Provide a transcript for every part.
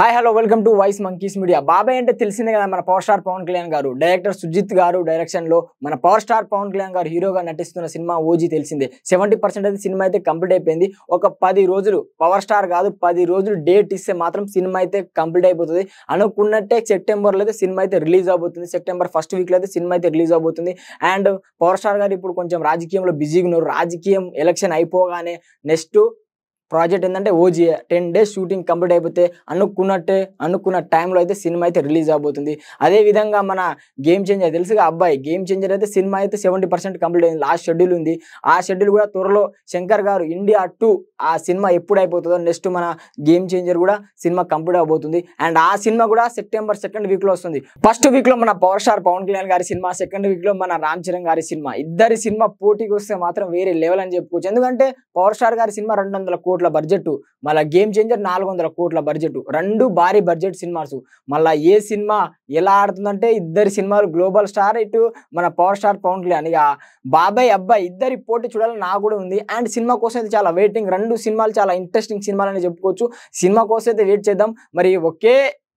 hi hello welcome to voice monkeys media బాబాయ్ అంటే తెలిసిందే కదా మన పవర్ స్టార్ పవన్ కళ్యాణ్ గారు డైరెక్టర్ సుజిత్ గారు డైరెక్షన్లో మన పవర్ స్టార్ పవన్ కళ్యాణ్ గారు హీరోగా నటిస్తున్న సినిమా ఓజీ తెలిసిందే సెవెంటీ పర్సెంట్ అయితే సినిమా అయితే కంప్లీట్ అయిపోయింది ఒక పది రోజులు పవర్ స్టార్ కాదు పది రోజులు డేట్ ఇస్తే మాత్రం సినిమా అయితే కంప్లీట్ అయిపోతుంది అనుకున్నట్టే సెప్టెంబర్లో అయితే సినిమా అయితే రిలీజ్ అవబోతుంది సెప్టెంబర్ ఫస్ట్ వీక్లో అయితే సినిమా అయితే రిలీజ్ అవబోతుంది అండ్ పవర్ స్టార్ గారు ఇప్పుడు కొంచెం రాజకీయంలో బిజీగా ఉన్నారు రాజకీయం ఎలక్షన్ అయిపోగానే నెక్స్ట్ ప్రాజెక్ట్ ఏంటంటే ఓజీఏ టెన్ డేస్ షూటింగ్ కంప్లీట్ అయిపోతే అనుకున్నట్టే అనుకున్న టైంలో అయితే సినిమా అయితే రిలీజ్ అయిపోతుంది అదేవిధంగా మన గేమ్ చేంజర్ తెలుసుగా అబ్బాయి గేమ్ చేంజర్ అయితే సినిమా అయితే సెవెంటీ పర్సెంట్ కంప్లీట్ అయింది లాస్ట్ షెడ్యూల్ ఉంది ఆ షెడ్యూల్ కూడా త్వరలో శంకర్ గారు ఇండియా టూ ఆ సినిమా ఎప్పుడు అయిపోతుందో నెక్స్ట్ మన గేమ్ చేంజర్ కూడా సినిమా కంప్లీట్ అయిపోతుంది అండ్ ఆ సినిమా కూడా సెప్టెంబర్ సెకండ్ వీక్లో వస్తుంది ఫస్ట్ వీక్లో మన పవర్ స్టార్ పవన్ కళ్యాణ్ గారి సినిమా సెకండ్ వీక్లో మన రామ్ చరణ్ గారి సినిమా ఇద్దరి సినిమా పోటీకి వస్తే మాత్రం వేరే లెవెల్ అని చెప్పుకోవచ్చు ఎందుకంటే పవర్ స్టార్ గారి సినిమా రెండు వందల కోట్ల బడ్జెట్ మళ్ళా గేమ్ చేంజర్ నాలుగు వందల కోట్ల బడ్జెట్ రెండు భారీ బడ్జెట్ సినిమాస్ మళ్ళీ ఏ సినిమా ఎలా ఆడుతుందంటే ఇద్దరి సినిమాలు గ్లోబల్ స్టార్ ఇటు మన పవర్ స్టార్ పవన్ కళ్యాణ్ ఇక బాబాయ్ అబ్బాయి ఇద్దరి పోటీ చూడాలని నాకు కూడా ఉంది అండ్ సినిమా కోసం అయితే చాలా వెయిటింగ్ రెండు సినిమాలు చాలా ఇంట్రెస్టింగ్ సినిమాలు అని చెప్పుకోవచ్చు సినిమా కోసం అయితే వెయిట్ చేద్దాం మరి ఒకే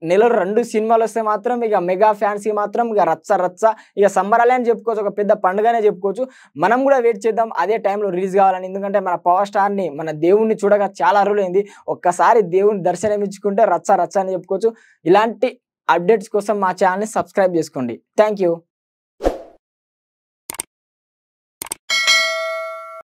నెలలో రెండు సినిమాలు వస్తే మాత్రం ఇక మెగా ఫ్యాన్స్కి మాత్రం ఇక రచ్చ రచ్చ ఇక సంబరాలే అని చెప్పుకోవచ్చు ఒక పెద్ద పండుగనే చెప్పుకోవచ్చు మనం కూడా వెయిట్ చేద్దాం అదే టైంలో రిలీజ్ కావాలని ఎందుకంటే మన పవర్ స్టార్ని మన దేవుణ్ణి చూడగా చాలా అరువులైంది ఒక్కసారి దేవుని దర్శనం ఇచ్చుకుంటే రచ్చ రచ్చ అని చెప్పుకోవచ్చు ఇలాంటి అప్డేట్స్ కోసం మా ఛానల్ని సబ్స్క్రైబ్ చేసుకోండి థ్యాంక్